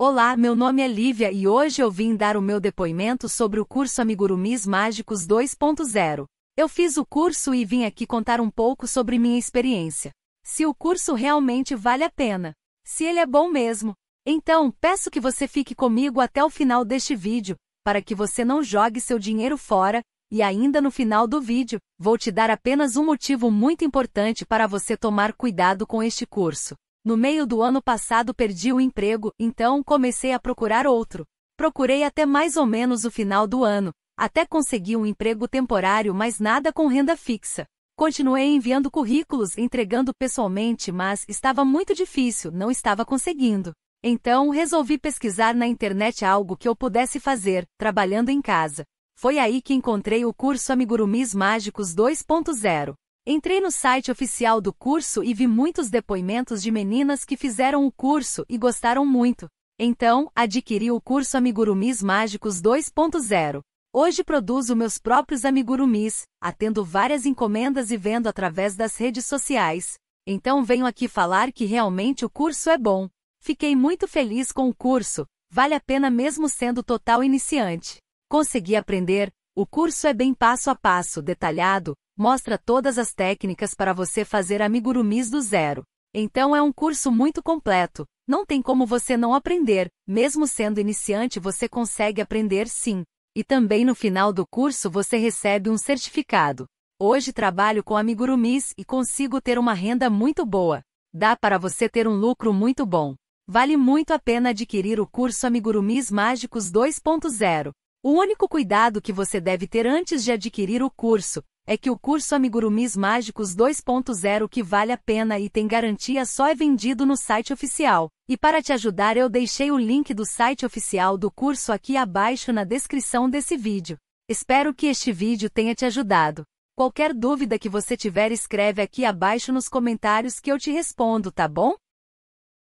Olá, meu nome é Lívia e hoje eu vim dar o meu depoimento sobre o curso Amigurumis Mágicos 2.0. Eu fiz o curso e vim aqui contar um pouco sobre minha experiência. Se o curso realmente vale a pena. Se ele é bom mesmo. Então, peço que você fique comigo até o final deste vídeo, para que você não jogue seu dinheiro fora, e ainda no final do vídeo, vou te dar apenas um motivo muito importante para você tomar cuidado com este curso. No meio do ano passado perdi o emprego, então comecei a procurar outro. Procurei até mais ou menos o final do ano, até consegui um emprego temporário, mas nada com renda fixa. Continuei enviando currículos, entregando pessoalmente, mas estava muito difícil, não estava conseguindo. Então resolvi pesquisar na internet algo que eu pudesse fazer, trabalhando em casa. Foi aí que encontrei o curso Amigurumis Mágicos 2.0. Entrei no site oficial do curso e vi muitos depoimentos de meninas que fizeram o curso e gostaram muito. Então, adquiri o curso Amigurumis Mágicos 2.0. Hoje produzo meus próprios amigurumis, atendo várias encomendas e vendo através das redes sociais. Então venho aqui falar que realmente o curso é bom. Fiquei muito feliz com o curso, vale a pena mesmo sendo total iniciante. Consegui aprender, o curso é bem passo a passo, detalhado, mostra todas as técnicas para você fazer amigurumis do zero. Então é um curso muito completo, não tem como você não aprender, mesmo sendo iniciante você consegue aprender sim. E também no final do curso você recebe um certificado. Hoje trabalho com amigurumis e consigo ter uma renda muito boa. Dá para você ter um lucro muito bom. Vale muito a pena adquirir o curso Amigurumis Mágicos 2.0. O único cuidado que você deve ter antes de adquirir o curso é que o curso Amigurumis Mágicos 2.0 que vale a pena e tem garantia só é vendido no site oficial. E para te ajudar eu deixei o link do site oficial do curso aqui abaixo na descrição desse vídeo. Espero que este vídeo tenha te ajudado. Qualquer dúvida que você tiver escreve aqui abaixo nos comentários que eu te respondo, tá bom?